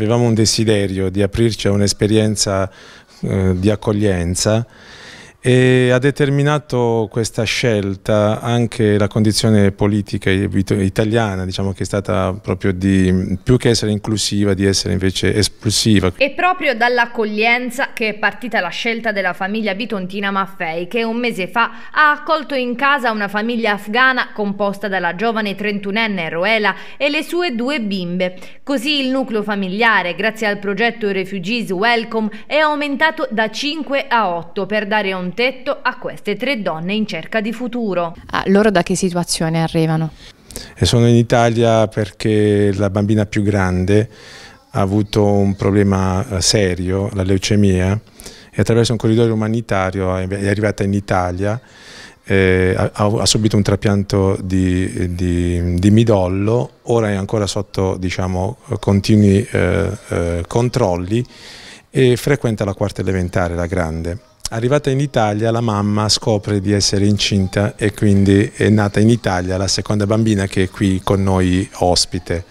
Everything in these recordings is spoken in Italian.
avevamo un desiderio di aprirci a un'esperienza eh, di accoglienza e ha determinato questa scelta anche la condizione politica italiana, diciamo che è stata proprio di più che essere inclusiva, di essere invece espulsiva. È proprio dall'accoglienza che è partita la scelta della famiglia bitontina Maffei, che un mese fa ha accolto in casa una famiglia afghana composta dalla giovane 31enne Roela e le sue due bimbe. Così il nucleo familiare, grazie al progetto Refugees Welcome, è aumentato da 5 a 8 per dare un un tetto a queste tre donne in cerca di futuro. Ah, loro da che situazione arrivano? E sono in Italia perché la bambina più grande ha avuto un problema eh, serio, la leucemia, e attraverso un corridoio umanitario è arrivata in Italia, eh, ha, ha, subito un trapianto di, di, di, midollo, ora è ancora sotto diciamo, continui eh, eh, controlli e frequenta la quarta elementare, la grande. Arrivata in Italia la mamma scopre di essere incinta e quindi è nata in Italia la seconda bambina che è qui con noi ospite,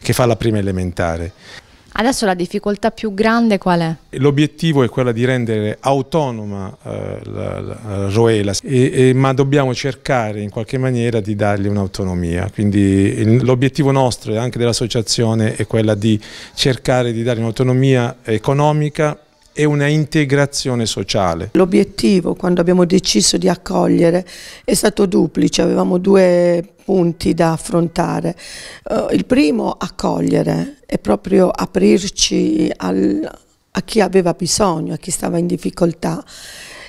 che fa la prima elementare. Adesso la difficoltà più grande qual è? L'obiettivo è quello di rendere autonoma eh, la, la Roela, e, e, ma dobbiamo cercare in qualche maniera di dargli un'autonomia. Quindi l'obiettivo nostro e anche dell'associazione è quello di cercare di dargli un'autonomia economica e una integrazione sociale. L'obiettivo quando abbiamo deciso di accogliere è stato duplice, avevamo due punti da affrontare. Uh, il primo, accogliere, è proprio aprirci al, a chi aveva bisogno, a chi stava in difficoltà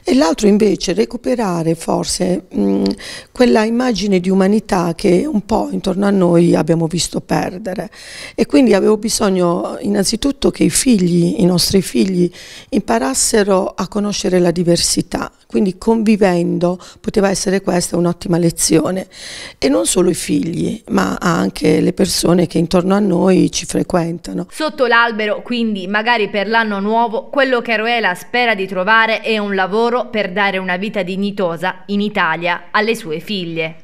e l'altro invece recuperare forse mh, mm, quella immagine di umanità che un po' intorno a noi abbiamo visto perdere e quindi avevo bisogno innanzitutto che i figli, i nostri figli imparassero a conoscere la diversità, quindi convivendo poteva essere questa un'ottima lezione e non solo i figli ma anche le persone che intorno a noi ci frequentano. Sotto l'albero quindi magari per l'anno nuovo quello che Aruela spera di trovare è un lavoro per dare una vita dignitosa in Italia alle sue figlie.